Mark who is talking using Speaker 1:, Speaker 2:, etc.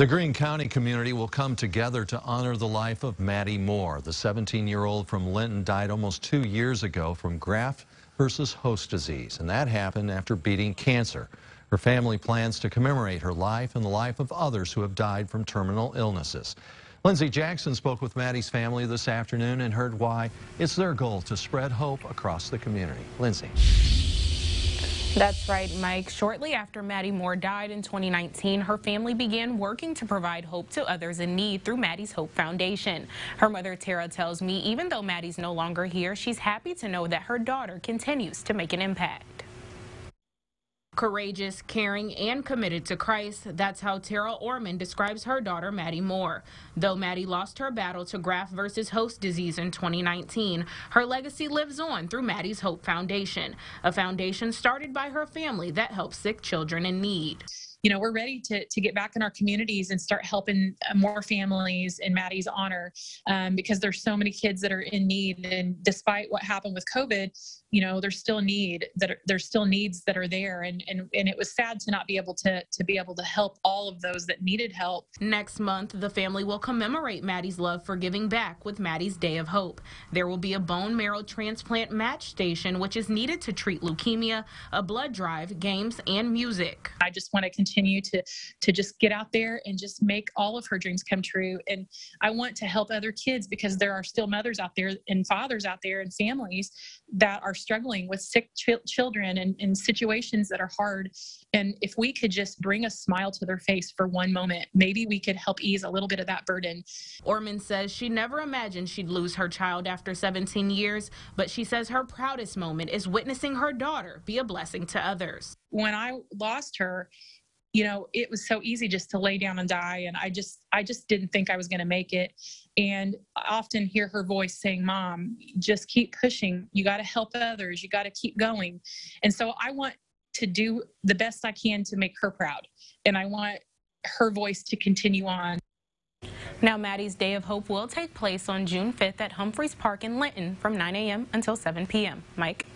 Speaker 1: The Greene County community will come together to honor the life of Maddie Moore. The 17-year-old from Linton died almost two years ago from graft versus host disease, and that happened after beating cancer. Her family plans to commemorate her life and the life of others who have died from terminal illnesses. Lindsey Jackson spoke with Maddie's family this afternoon and heard why it's their goal to spread hope across the community. Lindsey.
Speaker 2: That's right, Mike. Shortly after Maddie Moore died in 2019, her family began working to provide hope to others in need through Maddie's Hope Foundation. Her mother, Tara, tells me even though Maddie's no longer here, she's happy to know that her daughter continues to make an impact. Courageous, caring, and committed to Christ, that's how Tara Orman describes her daughter, Maddie Moore. Though Maddie lost her battle to graft versus host disease in 2019, her legacy lives on through Maddie's Hope Foundation, a foundation started
Speaker 3: by her family that helps sick children in need you know, we're ready to, to get back in our communities and start helping uh, more families in Maddie's honor um, because there's so many kids that are in need. And despite what happened with COVID, you know, there's still need that are, there's still needs that are there. And, and, and it was sad to not be able to, to be able to help all of those that needed
Speaker 2: help. Next month, the family will commemorate Maddie's love for giving back with Maddie's Day of Hope. There will be a bone marrow transplant match station, which is needed to treat leukemia, a
Speaker 3: blood drive, games, and music. I just want to continue continue to to just get out there and just make all of her dreams come true and i want to help other kids because there are still mothers out there and fathers out there and families that are struggling with sick ch- children and, and situations that are hard and if we could just bring a smile to their face for one moment maybe we could help ease a little bit of that burden
Speaker 2: orman says she never imagined she'd lose her child after 17 years but she says her proudest moment is witnessing her daughter be a blessing
Speaker 3: to others when I lost her, you know it was so easy just to lay down and die and i just i just didn't think i was going to make it and I often hear her voice saying mom just keep pushing you got to help others you got to keep going and so i want to do the best i can to make her proud and i want her voice to continue on
Speaker 2: now maddie's day of hope will take place on june 5th at humphreys park in linton from 9 a.m until 7 p.m mike